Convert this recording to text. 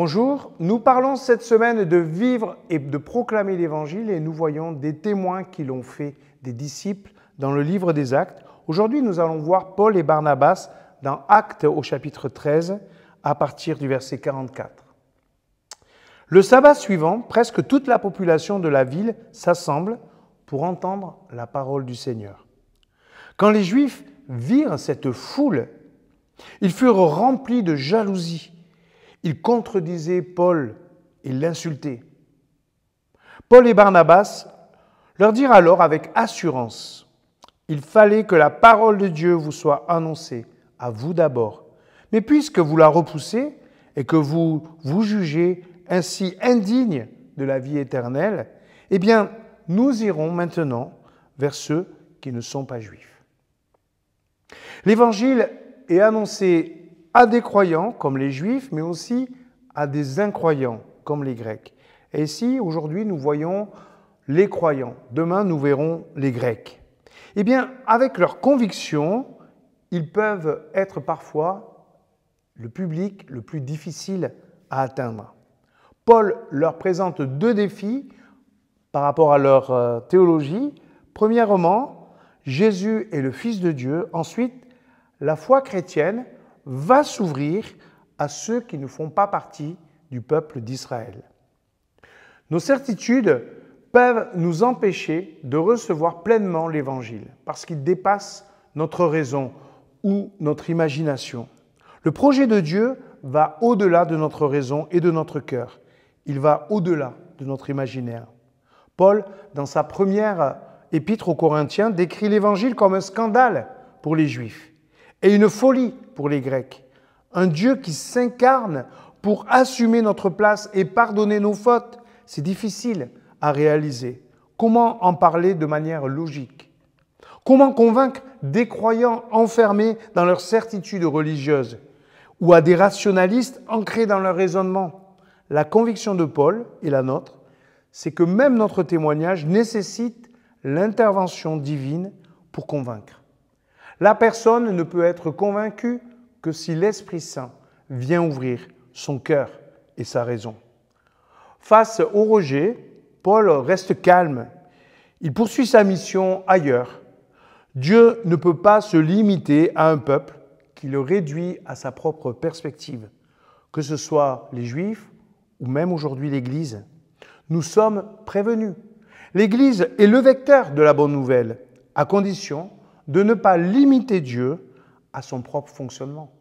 Bonjour, nous parlons cette semaine de vivre et de proclamer l'Évangile et nous voyons des témoins qui l'ont fait, des disciples, dans le livre des Actes. Aujourd'hui, nous allons voir Paul et Barnabas dans Actes au chapitre 13 à partir du verset 44. Le sabbat suivant, presque toute la population de la ville s'assemble pour entendre la parole du Seigneur. Quand les Juifs virent cette foule, ils furent remplis de jalousie ils contredisaient Paul et l'insultaient. Paul et Barnabas leur dirent alors avec assurance, il fallait que la parole de Dieu vous soit annoncée, à vous d'abord. Mais puisque vous la repoussez et que vous vous jugez ainsi indigne de la vie éternelle, eh bien, nous irons maintenant vers ceux qui ne sont pas juifs. L'évangile est annoncé à des croyants comme les juifs, mais aussi à des incroyants comme les grecs. Et si aujourd'hui nous voyons les croyants, demain nous verrons les grecs. Eh bien, avec leurs convictions, ils peuvent être parfois le public le plus difficile à atteindre. Paul leur présente deux défis par rapport à leur euh, théologie. Premièrement, Jésus est le Fils de Dieu. Ensuite, la foi chrétienne va s'ouvrir à ceux qui ne font pas partie du peuple d'Israël. Nos certitudes peuvent nous empêcher de recevoir pleinement l'Évangile, parce qu'il dépasse notre raison ou notre imagination. Le projet de Dieu va au-delà de notre raison et de notre cœur. Il va au-delà de notre imaginaire. Paul, dans sa première épître aux Corinthiens, décrit l'Évangile comme un scandale pour les Juifs et une folie pour les Grecs. Un Dieu qui s'incarne pour assumer notre place et pardonner nos fautes, c'est difficile à réaliser. Comment en parler de manière logique Comment convaincre des croyants enfermés dans leur certitude religieuse ou à des rationalistes ancrés dans leur raisonnement La conviction de Paul et la nôtre, c'est que même notre témoignage nécessite l'intervention divine pour convaincre. La personne ne peut être convaincue que si l'Esprit Saint vient ouvrir son cœur et sa raison. Face au rejet, Paul reste calme. Il poursuit sa mission ailleurs. Dieu ne peut pas se limiter à un peuple qui le réduit à sa propre perspective, que ce soit les Juifs ou même aujourd'hui l'Église. Nous sommes prévenus. L'Église est le vecteur de la bonne nouvelle, à condition de ne pas limiter Dieu à son propre fonctionnement.